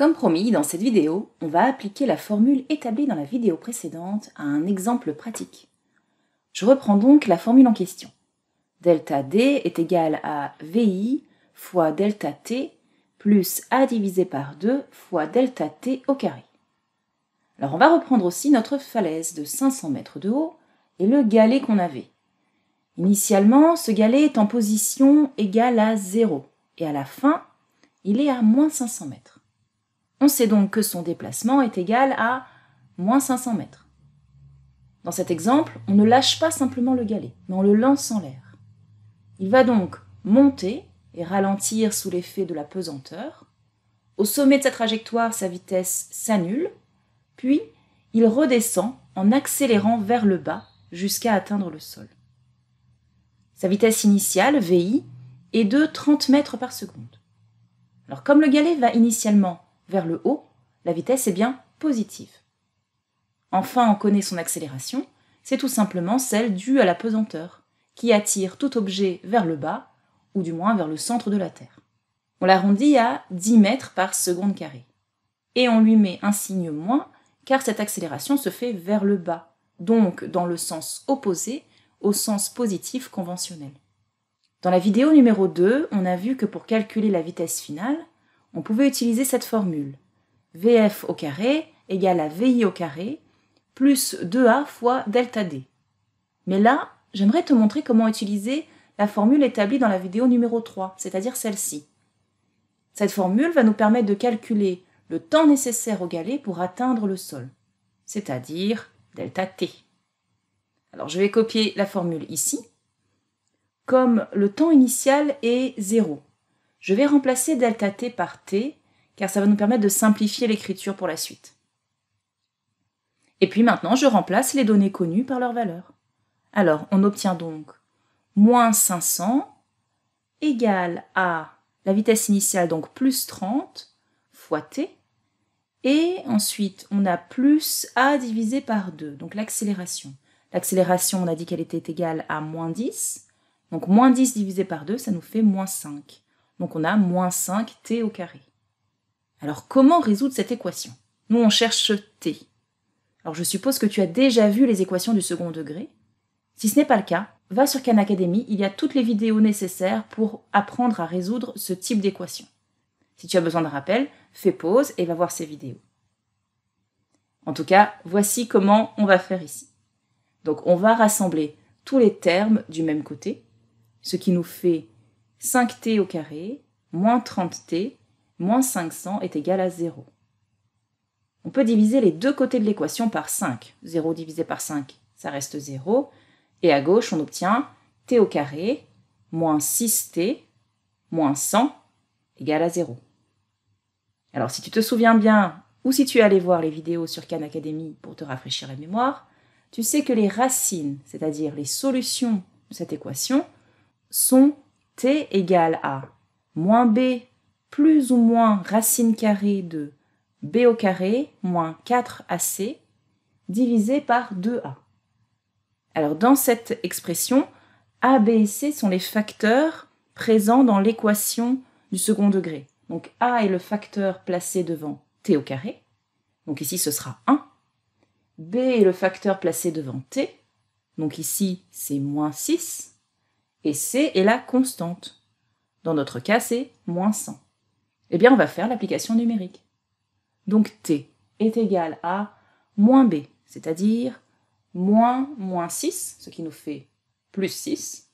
Comme promis, dans cette vidéo, on va appliquer la formule établie dans la vidéo précédente à un exemple pratique. Je reprends donc la formule en question. Delta D est égal à VI fois delta T plus A divisé par 2 fois delta T au carré. Alors on va reprendre aussi notre falaise de 500 mètres de haut et le galet qu'on avait. Initialement, ce galet est en position égale à 0 et à la fin, il est à moins 500 mètres. On sait donc que son déplacement est égal à moins 500 mètres. Dans cet exemple, on ne lâche pas simplement le galet, mais on le lance en l'air. Il va donc monter et ralentir sous l'effet de la pesanteur. Au sommet de sa trajectoire, sa vitesse s'annule, puis il redescend en accélérant vers le bas jusqu'à atteindre le sol. Sa vitesse initiale, VI, est de 30 mètres par seconde. Alors comme le galet va initialement vers le haut, la vitesse est bien positive. Enfin, on connaît son accélération, c'est tout simplement celle due à la pesanteur, qui attire tout objet vers le bas, ou du moins vers le centre de la Terre. On l'arrondit à 10 mètres par seconde carré. Et on lui met un signe moins, car cette accélération se fait vers le bas, donc dans le sens opposé au sens positif conventionnel. Dans la vidéo numéro 2, on a vu que pour calculer la vitesse finale, on pouvait utiliser cette formule. VF au carré égale à VI au carré plus 2A fois delta D. Mais là, j'aimerais te montrer comment utiliser la formule établie dans la vidéo numéro 3, c'est-à-dire celle-ci. Cette formule va nous permettre de calculer le temps nécessaire au galet pour atteindre le sol, c'est-à-dire delta T. Alors je vais copier la formule ici. Comme le temps initial est 0, je vais remplacer delta t par t, car ça va nous permettre de simplifier l'écriture pour la suite. Et puis maintenant, je remplace les données connues par leurs valeurs. Alors, on obtient donc moins 500 égale à la vitesse initiale, donc plus 30 fois t. Et ensuite, on a plus a divisé par 2, donc l'accélération. L'accélération, on a dit qu'elle était égale à moins 10. Donc moins 10 divisé par 2, ça nous fait moins 5. Donc on a moins 5t au carré. Alors comment résoudre cette équation Nous on cherche t. Alors je suppose que tu as déjà vu les équations du second degré. Si ce n'est pas le cas, va sur Khan Academy, il y a toutes les vidéos nécessaires pour apprendre à résoudre ce type d'équation. Si tu as besoin de rappel, fais pause et va voir ces vidéos. En tout cas, voici comment on va faire ici. Donc on va rassembler tous les termes du même côté, ce qui nous fait 5t au carré moins 30t moins 500 est égal à 0. On peut diviser les deux côtés de l'équation par 5. 0 divisé par 5, ça reste 0. Et à gauche, on obtient t au carré moins 6t moins 100 égale à 0. Alors si tu te souviens bien, ou si tu es allé voir les vidéos sur Khan Academy pour te rafraîchir la mémoire, tu sais que les racines, c'est-à-dire les solutions de cette équation, sont t égale à moins b plus ou moins racine carrée de b au carré moins 4ac divisé par 2a. Alors dans cette expression, a, b et c sont les facteurs présents dans l'équation du second degré. Donc a est le facteur placé devant t au carré. Donc ici ce sera 1. b est le facteur placé devant t. Donc ici c'est moins 6 et C est la constante. Dans notre cas, c'est moins 100. Eh bien, on va faire l'application numérique. Donc T est égal à moins B, c'est-à-dire moins moins 6, ce qui nous fait plus 6,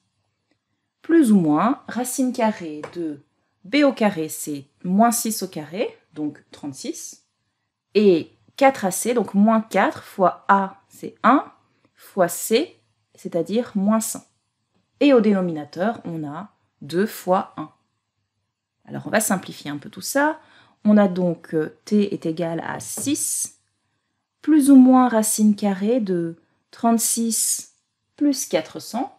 plus ou moins racine carrée de b au carré, c'est moins 6 au carré, donc 36, et 4ac, donc moins 4 fois a, c'est 1, fois c, c'est-à-dire moins 100. Et au dénominateur, on a 2 fois 1. Alors on va simplifier un peu tout ça. On a donc euh, t est égal à 6, plus ou moins racine carrée de 36 plus 400,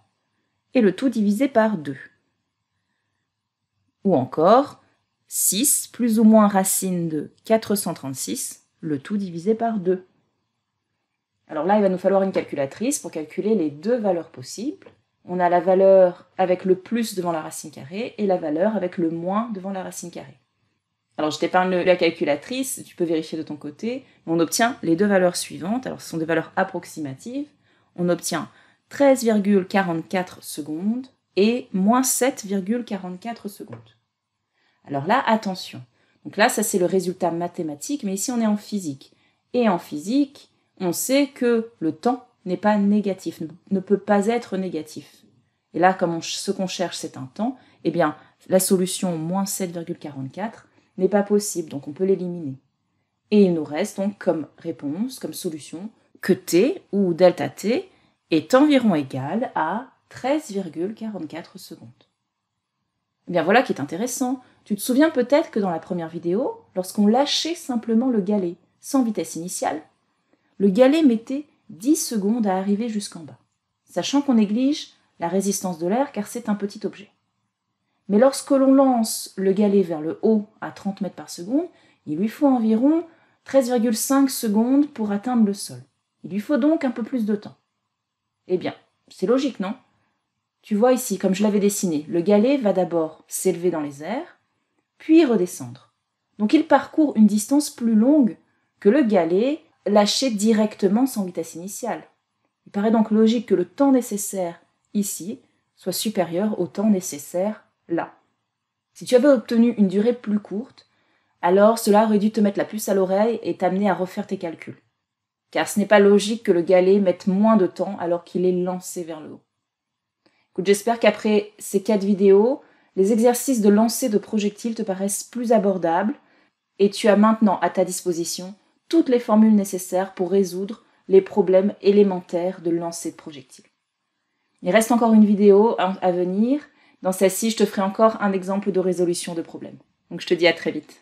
et le tout divisé par 2. Ou encore 6 plus ou moins racine de 436, le tout divisé par 2. Alors là, il va nous falloir une calculatrice pour calculer les deux valeurs possibles. On a la valeur avec le plus devant la racine carrée et la valeur avec le moins devant la racine carrée. Alors je t'épargne la calculatrice, tu peux vérifier de ton côté. On obtient les deux valeurs suivantes. Alors ce sont des valeurs approximatives. On obtient 13,44 secondes et moins 7,44 secondes. Alors là, attention. Donc là, ça c'est le résultat mathématique, mais ici on est en physique. Et en physique, on sait que le temps n'est pas négatif, ne peut pas être négatif. Et là, comme ce qu'on cherche, c'est un temps, eh bien, la solution moins 7,44 n'est pas possible, donc on peut l'éliminer. Et il nous reste donc comme réponse, comme solution, que t ou delta t est environ égal à 13,44 secondes. Eh bien voilà qui est intéressant. Tu te souviens peut-être que dans la première vidéo, lorsqu'on lâchait simplement le galet, sans vitesse initiale, le galet mettait 10 secondes à arriver jusqu'en bas, sachant qu'on néglige la résistance de l'air car c'est un petit objet. Mais lorsque l'on lance le galet vers le haut à 30 mètres par seconde, il lui faut environ 13,5 secondes pour atteindre le sol. Il lui faut donc un peu plus de temps. Eh bien, c'est logique, non Tu vois ici, comme je l'avais dessiné, le galet va d'abord s'élever dans les airs, puis redescendre. Donc il parcourt une distance plus longue que le galet Lâcher directement sans vitesse initiale. Il paraît donc logique que le temps nécessaire ici soit supérieur au temps nécessaire là. Si tu avais obtenu une durée plus courte, alors cela aurait dû te mettre la puce à l'oreille et t'amener à refaire tes calculs. Car ce n'est pas logique que le galet mette moins de temps alors qu'il est lancé vers le haut. j'espère qu'après ces quatre vidéos, les exercices de lancer de projectiles te paraissent plus abordables et tu as maintenant à ta disposition toutes les formules nécessaires pour résoudre les problèmes élémentaires de lancer de projectiles. Il reste encore une vidéo à venir. Dans celle-ci, je te ferai encore un exemple de résolution de problème. Donc je te dis à très vite.